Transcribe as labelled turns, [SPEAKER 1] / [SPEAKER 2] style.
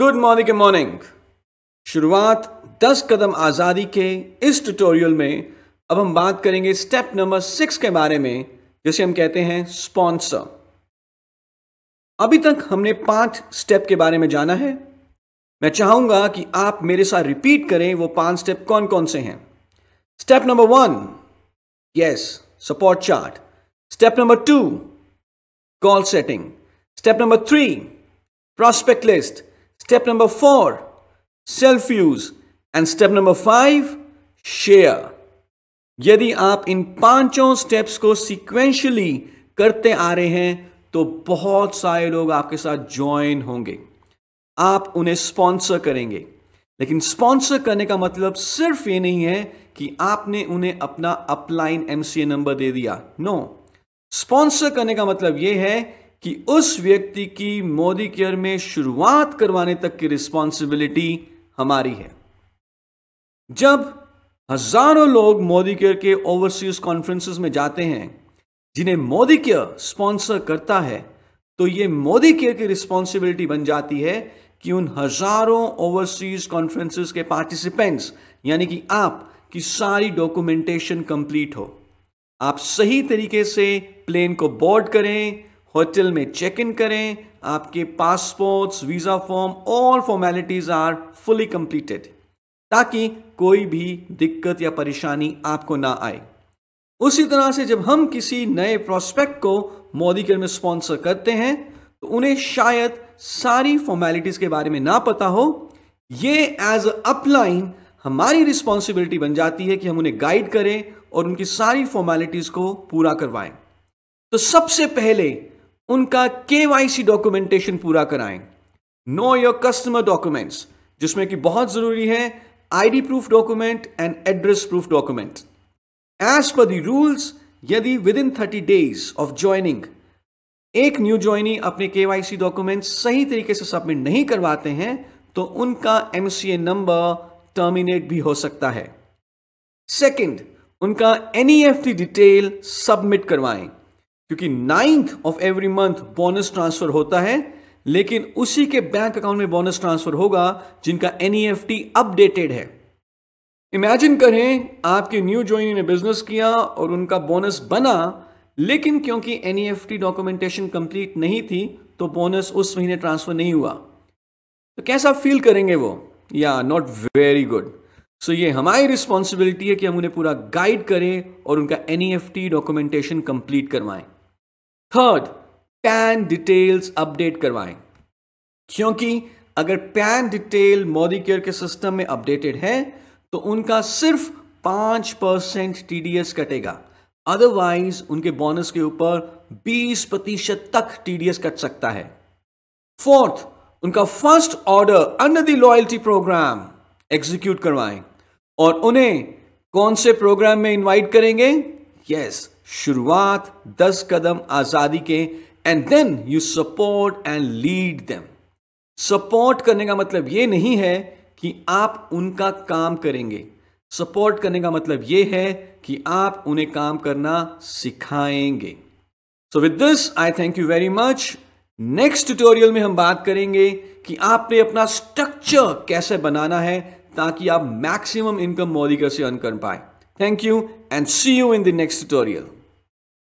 [SPEAKER 1] Good morning good morning शुरुआत 10 कदम आज़ादी के इस ट्यूटोरियल में अब हम बात करेंगे स्टेप नंबर सिक्स के बारे में जिसे हम कहते हैं स्पॉन्सर अभी तक हमने पांच स्टेप के बारे में जाना है मैं चाहूंगा कि आप मेरे साथ रिपीट करें वो पांच स्टेप कौन कौन से हैं step number one yes support chart step number two call setting step number three prospect list Step number four, self use and step number five share यदि आप इन पांचों स्टेप्स को सीक्वेंशली करते आ रहे हैं तो बहुत सारे लोग आपके साथ ज्वाइन होंगे आप उन्हें स्पॉन्सर करेंगे लेकिन स्पॉन्सर करने का मतलब सिर्फ ये नहीं है कि आपने उन्हें अपना अपलाइन एमसीए नंबर दे दिया नो no. स्पॉन्सर करने का मतलब यह है कि उस व्यक्ति की मोदी केयर में शुरुआत करवाने तक की रिस्पॉन्सिबिलिटी हमारी है जब हजारों लोग मोदी केयर के ओवरसीज कॉन्फ्रेंसेस में जाते हैं जिन्हें मोदी केयर स्पॉन्सर करता है तो ये मोदी केयर की रिस्पॉन्सिबिलिटी बन जाती है कि उन हजारों ओवरसीज कॉन्फ्रेंसेस के पार्टिसिपेंट्स यानी कि आप की सारी डॉक्यूमेंटेशन कंप्लीट हो आप सही तरीके से प्लेन को बोर्ड करें होटल में चेक इन करें आपके passports visa form all formalities are fully completed ताकि कोई भी दिक्कत या परेशानी आपको ना आए उसी तरह से जब हम किसी नए प्रोस्पेक्ट को मोदी केयर में स्पॉन्सर करते हैं तो उन्हें शायद सारी फॉर्मेलिटीज़ के बारे में ना पता हो ये एज अ अपलाइन हमारी रिस्पॉन्सिबिलिटी बन जाती है कि हम उन्हें गाइड करें और उनकी सारी फॉर्मेलिटीज़ को पूरा करवाएं तो सबसे पहले उनका के डॉक्यूमेंटेशन पूरा कराएं नो योर कस्टमर डॉक्यूमेंट्स जिसमें कि बहुत जरूरी है ID proof document and address proof document as per the rules यदि within thirty days of joining एक न्यू ज्वाइनी अपने के डॉक्यूमेंट सही तरीके से सबमिट नहीं करवाते हैं तो उनका एम नंबर टर्मिनेट भी हो सकता है सेकेंड उनका एन डिटेल सबमिट करवाएं क्योंकि ninth of every month bonus transfer होता है लेकिन उसी के बैंक अकाउंट में बोनस ट्रांसफर होगा जिनका एनईएफटी अपडेटेड e है इमेजिन करें आपके न्यू ज्वाइनी ने बिजनेस किया और उनका बोनस बना लेकिन क्योंकि एनईएफटी डॉक्यूमेंटेशन कंप्लीट नहीं थी तो बोनस उस महीने ट्रांसफर नहीं हुआ तो कैसा फील करेंगे वो या नॉट वेरी गुड सो ये हमारी रिस्पॉन्सिबिलिटी है कि हम उन्हें पूरा गाइड करें और उनका एनईएफटी डॉक्यूमेंटेशन कंप्लीट करवाएं थर्ड पैन डिटेल्स अपडेट करवाएं क्योंकि अगर पैन डिटेल मोदी केयर के सिस्टम में अपडेटेड है तो उनका सिर्फ पांच परसेंट टी कटेगा अदरवाइज उनके बोनस के ऊपर 20 प्रतिशत तक टीडीएस कट सकता है फोर्थ उनका first order under the loyalty program execute करवाएं और उन्हें कौन से प्रोग्राम में इनवाइट करेंगे यस शुरुआत दस कदम आज़ादी के and then you support and lead them support करने का मतलब ये नहीं है कि आप उनका काम करेंगे सपोर्ट करने का मतलब ये है कि आप उन्हें काम करना सिखाएंगे so with this I thank you very much next tutorial में हम बात करेंगे कि आपने अपना स्ट्रक्चर कैसे बनाना है ताकि आप मैक्सिमम इनकम मोदी से अर्न कर पाए thank you and see you in the next tutorial